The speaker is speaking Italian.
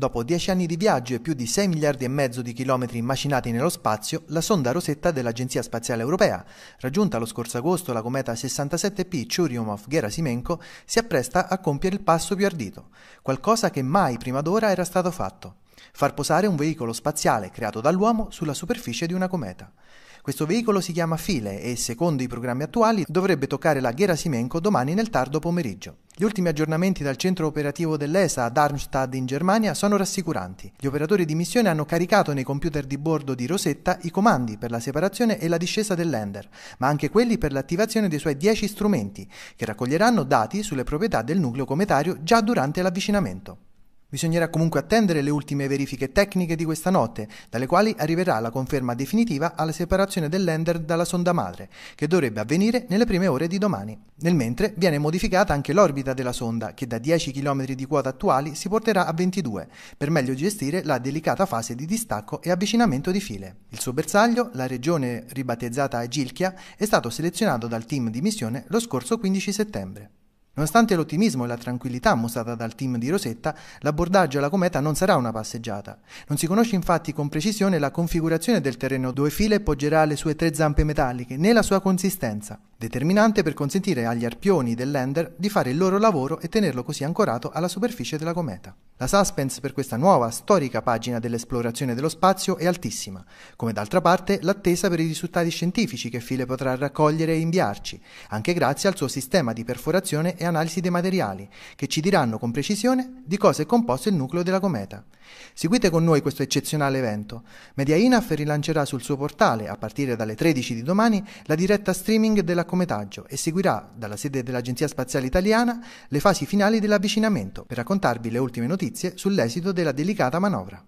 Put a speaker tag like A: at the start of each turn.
A: Dopo dieci anni di viaggio e più di 6 miliardi e mezzo di chilometri macinati nello spazio, la sonda Rosetta dell'Agenzia Spaziale Europea, raggiunta lo scorso agosto la cometa 67P Churyumov-Gerasimenko, si appresta a compiere il passo più ardito, qualcosa che mai prima d'ora era stato fatto, far posare un veicolo spaziale creato dall'uomo sulla superficie di una cometa. Questo veicolo si chiama File e, secondo i programmi attuali, dovrebbe toccare la Gerasimenko domani nel tardo pomeriggio. Gli ultimi aggiornamenti dal centro operativo dell'ESA a Darmstadt in Germania sono rassicuranti. Gli operatori di missione hanno caricato nei computer di bordo di Rosetta i comandi per la separazione e la discesa del lander, ma anche quelli per l'attivazione dei suoi 10 strumenti, che raccoglieranno dati sulle proprietà del nucleo cometario già durante l'avvicinamento. Bisognerà comunque attendere le ultime verifiche tecniche di questa notte, dalle quali arriverà la conferma definitiva alla separazione del lander dalla sonda madre, che dovrebbe avvenire nelle prime ore di domani. Nel mentre viene modificata anche l'orbita della sonda, che da 10 km di quota attuali si porterà a 22, per meglio gestire la delicata fase di distacco e avvicinamento di file. Il suo bersaglio, la regione ribattezzata Gilchia, è stato selezionato dal team di missione lo scorso 15 settembre. Nonostante l'ottimismo e la tranquillità mostrata dal team di Rosetta, l'abbordaggio alla cometa non sarà una passeggiata. Non si conosce infatti con precisione la configurazione del terreno dove File poggerà le sue tre zampe metalliche, né la sua consistenza determinante per consentire agli arpioni del lander di fare il loro lavoro e tenerlo così ancorato alla superficie della cometa. La suspense per questa nuova, storica pagina dell'esplorazione dello spazio è altissima, come d'altra parte l'attesa per i risultati scientifici che File potrà raccogliere e inviarci, anche grazie al suo sistema di perforazione e analisi dei materiali, che ci diranno con precisione di cosa è composto il nucleo della cometa. Seguite con noi questo eccezionale evento. Media Inaf rilancerà sul suo portale, a partire dalle 13 di domani, la diretta streaming della raccometaggio e seguirà dalla sede dell'Agenzia Spaziale Italiana le fasi finali dell'avvicinamento per raccontarvi le ultime notizie sull'esito della delicata manovra.